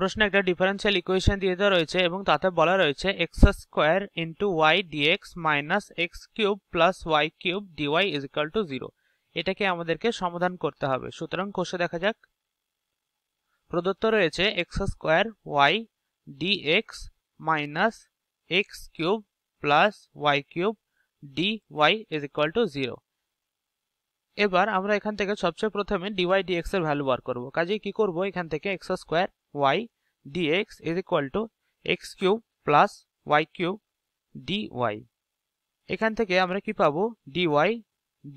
প্রশ্নে একটা differential equation দিয়ে দেওয়া রয়েছে এবং তাতে বলা রয়েছে x square into y dx minus x cube plus y cube dy is equal to zero এটাকে আমাদেরকে সমাধান করতে হবে সুতরাং কোষে দেখা যাক প্রদত্ত রয়েছে x square y dx minus x cube plus y cube dy is equal to zero এবার আমরা এখান থেকে সবচেয়ে প্রথমে ডিওয়াই ডিএক্স এর ভ্যালু বার করব কাজে কি করব এখান থেকে x square y dx is equal to x cube plus y cube dy এখান থেকে আমরা কি পাবো dy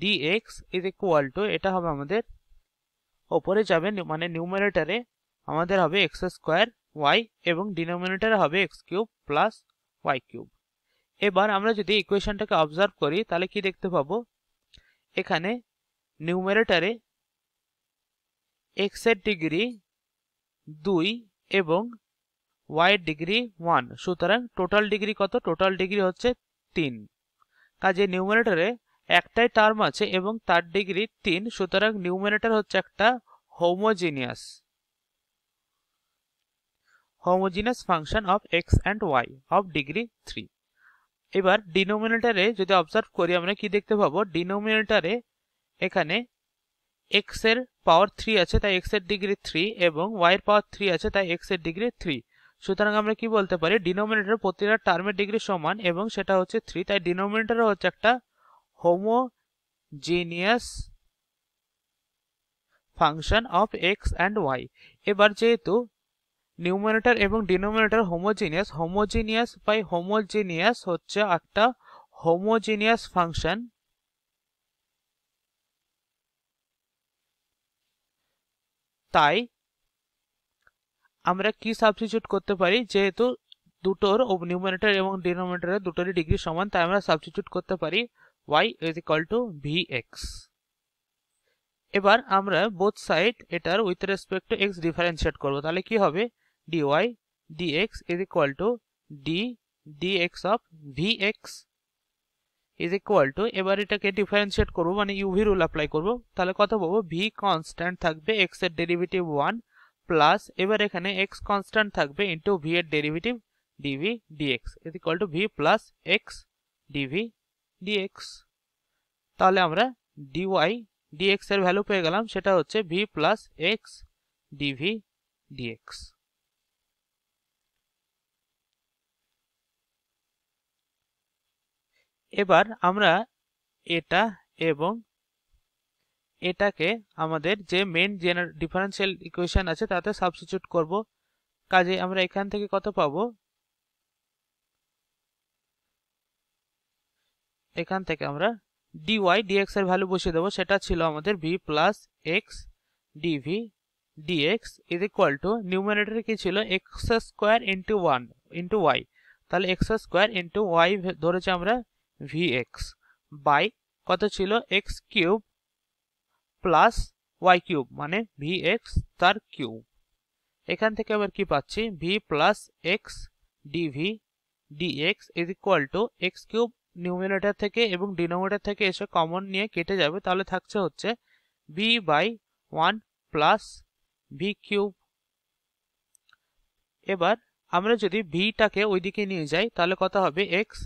dx is equal to এটা হবে আমাদের ওপরে যাবে মানে নিউমারেটরে আমাদের হবে এক্স স্কোয়ার ওয়াই এবং ডিনোমিনেটরে হবে x cube plus y cube এবার আমরা যদি ইকুয়েশনটাকে অবজার্ভ করি তাহলে কি দেখতে পাবো এখানে x এর ডিগ্রি দুই এবং ওয়াই ডিগ্রি ওয়ান সুতরাং টোটাল ডিগ্রি কত টোটাল ডিগ্রি হচ্ছে তিন কাজে নিউমিনেটারে একটাই টার্ম আছে এবং তার ডিগ্রি তিন সুতরাং নিউমিনেটার হচ্ছে একটা homogeneous homogeneous function of x and y of degree three এবার ডিনোমিনেটারে যদি অবজার্ভ করি আমরা কি দেখতে পাবো ডিনোমিনেটারে এখানে এক্সের পাওয়ার থ্রি আছে তাই এক্সের ডিগ্রি থ্রি এবং ওয়াইয়ের পাওয়ার থ্রি আছে তাই এক্সের ডিগ্রি থ্রি সুতরাং আমরা কি বলতে পারি ডিনোমিনেটর প্রতিটা টার্মের ডিগ্রি সমান এবং সেটা হচ্ছে থ্রি তাই ডিনোমিনেটর হচ্ছে একটা homogeneous function of x and y এবার যেহেতু নিউমিনেটর এবং denominator homogeneous homogeneous by homogeneous হচ্ছে একটা হোমোজিনিয়াস ফাংশন তাই আমরা কি সাবস্টিটিউট করতে পারি যেহেতু দুটোর নিউমিনেটার এবং ডিনোমিনেটারের দুটোরই ডিগ্রি সমান তাই আমরা সাবস্টিটিউট করতে পারি y is equal to v x এবার আমরা বোথ সাইড এটার with respect to x differentiate করবো তাহলে কি হবে d y d x is equal to d d x of v x is equal to এবার এটাকে ডিফারেন্সিয়েট করবো মানে ইউভি রুল অ্যাপ্লাই করবো তাহলে কত বলবো ভি কনস্ট্যান্ট থাকবে এক্স এর ডেরিভেটিভ ওয়ান প্লাস এবার এখানে এক্স কনস্ট্যান্ট থাকবে ইন্টু ভি এর derivative dv dx is equal to v plus x dv dx তাহলে আমরা ডিওয়াই ডিএক্স এর ভ্যালু পেয়ে গেলাম সেটা হচ্ছে v plus x dv dx এবার আমরা এটা এবং এটাকে আমাদের যে মেন ডিফারেন্সিয়াল ইকুয়েশান আছে তাতে সাবস্টিটিউট করব কাজে আমরা এখান থেকে কত পাবো এখান থেকে আমরা ডিওয়াই ডিএক্স এর ভ্যালু বসিয়ে দেবো সেটা ছিল আমাদের v plus x dv dx is equal to numerator কি ছিল x square into one into y তাহলে এক্স স্কোয়ার ইন্টু ওয়াই ধরেছি আমরা ভি এক্স বাই কত ছিল x cube plus y cube মানে ভি এক্স তার কিউব এখান থেকে আবার কি পাচ্ছি v plus x d dx is equal to x cube numerator থেকে এবং ডিনোমিনেটার থেকে এসে কমন নিয়ে কেটে যাবে তাহলে থাকছে হচ্ছে v by one plus v cube এবার আমরা যদি ভিটাকে ওইদিকে নিয়ে যাই তাহলে কথা হবে x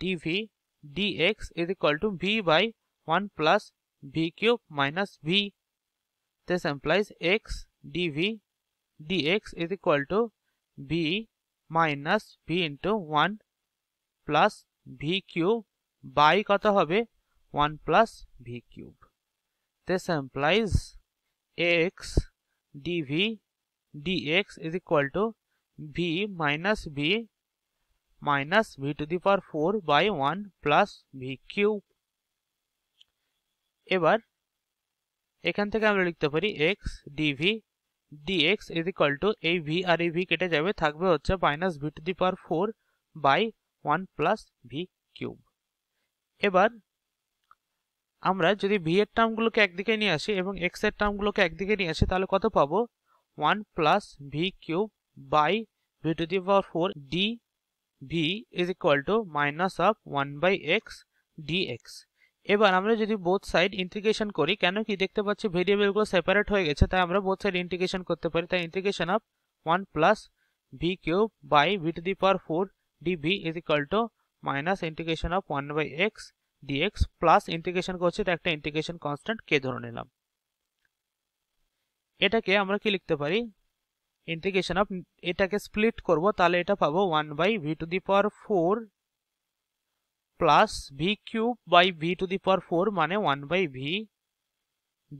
d v dx is equal to v by 1 plus v cube minus v. This implies x dv dx is equal to v minus v into 1 plus v cube by kata হবে 1 plus v cube. This implies x dv dx is equal to v minus v minus v to the power 4 by 1 plus v cube এবার এখান থেকে আমরা লিখতে পারি x dv dx is equal to এই v আর এই v কেটে যাবে থাকবে হচ্ছে minus v to the power 4 by 1 plus v cube এবার আমরা যদি v এর টার্মগুলোকে একদিকে নিয়ে আসি এবং x এর টার্মগুলোকে একদিকে নিয়ে আসি তাহলে কত পাবো 1 plus v cube by v to the power 4 d v is equal to minus of one by x dx এবার আমরা যদি বোথ সাইড ইন্টিগ্রেশন করি কেন কি দেখতে পাচ্ছি ভেরিয়েবলগুলো সেপারেট হয়ে গেছে তাই আমরা বোথ সাইড ইন্টিগ্রেশন করতে পারি তাই integration of one plus v cube by v to the power four v is equal to minus integration of one by x dx plus integration করছি তো একটা ইন্টিগ্রেশন কনস্ট্যান্ট কে ধরে নিলাম এটাকে আমরা কি লিখতে পারি ইন্টিগ্রেশন অফ এটাকে স্প্লিট করব তাহলে এটা পাবো one by v to the power four plus v cube by v to the power four মানে one by v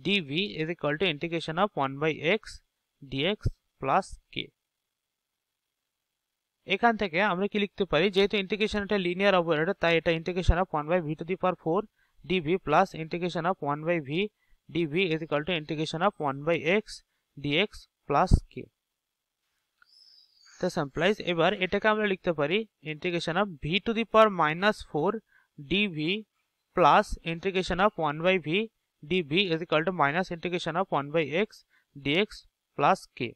dv is equal to integration of one by x dx plus k এখান থেকে আমরা কি লিখতে পারি যেহেতু integration এটা linear operator তাই এটা integration of one by v to the power four dv plus integration of one by v dv is equal to integration of one by x dx plus k that's implies এবার এটাকে আমরা লিখতে পারি integration of v to the power minus four dv plus integration of one by v dv is equal to minus integration of one by x dx plus k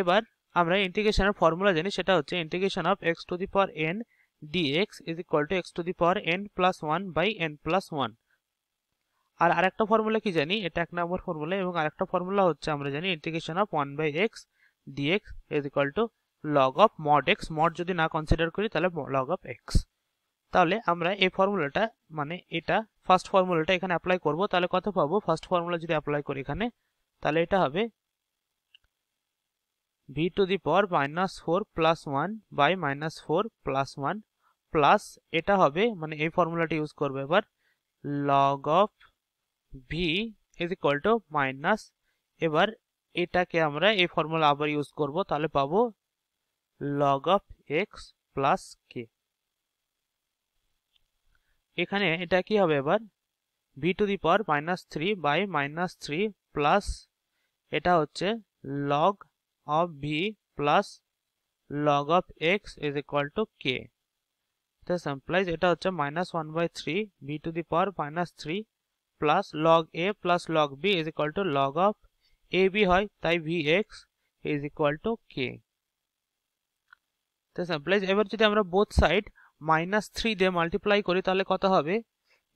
এবার আমরা ইন্টিগ্রেশনের formula জানি সেটা হচ্ছে integration of x to the power n dx is equal to x to the power n plus one by n plus one আর আরেকটা formula কি জানি এটা এক নম্বর ফর্মুলা এবং আরেকটা ফর্মুলা হচ্ছে আমরা জানি integration of one by x dx is equal to log of mod x mod যদি না কনসিডার করি তাহলে লগ অফ এক্স তাহলে আমরা এই ফর্মুলাটা মানে এটা ফার্স্ট ফর্মুলাটা এখানে অ্যাপ্লাই করব তাহলে কত পাবো ফার্স্ট ফর্মুলা যদি অ্যাপ্লাই করি এখানে তাহলে এটা হবে v to the power minus four plus one by minus four plus one plus এটা হবে মানে এই ফর্মুলাটা ইউজ করব এবার log of v is equal to minus এবার এটাকে আমরা এই ফর্মুলা আবার ইউজ করব তাহলে পাবো log of x plus k এখানে এটা কি হবে এবার v to the power minus three by minus three plus এটা হচ্ছে log of v plus log of x is equal to k implies এটা হচ্ছে minus one by three v to the power minus three plus log a plus log b is equal to log of a b হয় তাই v x is equal to K plus এবার যদি আমরা both side minus three দিয়ে multiply করি তাহলে কত হবে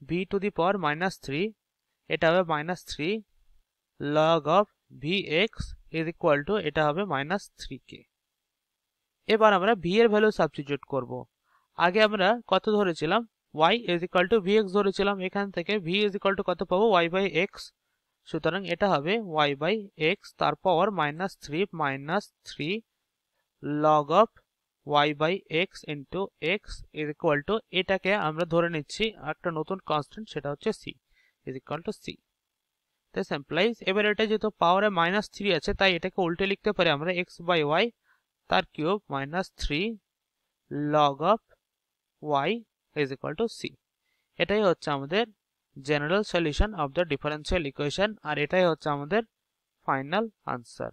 v to the power minus three এটা হবে minus three log of v x is equal to এটা হবে মাইনাস থ্রি কে এবার আমরা ভি এর ভ্যালু সাবস্টিটিউট করব আগে আমরা কত ধরেছিলাম y is equal to v x ধরেছিলাম এখান থেকে ভি ইজ ইকুয়াল টু কত পাবো ওয়াই বাই এক্স সুতরাং এটা হবে ওয়াই বাই এক্স তার power minus three minus three log of y by x into x is equal to এটাকে আমরা ধরে নিচ্ছি একটা নতুন কনস্ট্যান্ট সেটা হচ্ছে c is equal to c this implies এবার এটা যেহেতু পাওয়ারে মাইনাস থ্রি আছে তাই এটাকে উল্টে লিখতে পারি আমরা এক্স বাই ওয়াই তার cube minus three log of y is equal to c এটাই হচ্ছে আমাদের general solution of the differential equation আর এটাই হচ্ছে আমাদের ফাইনাল আনসার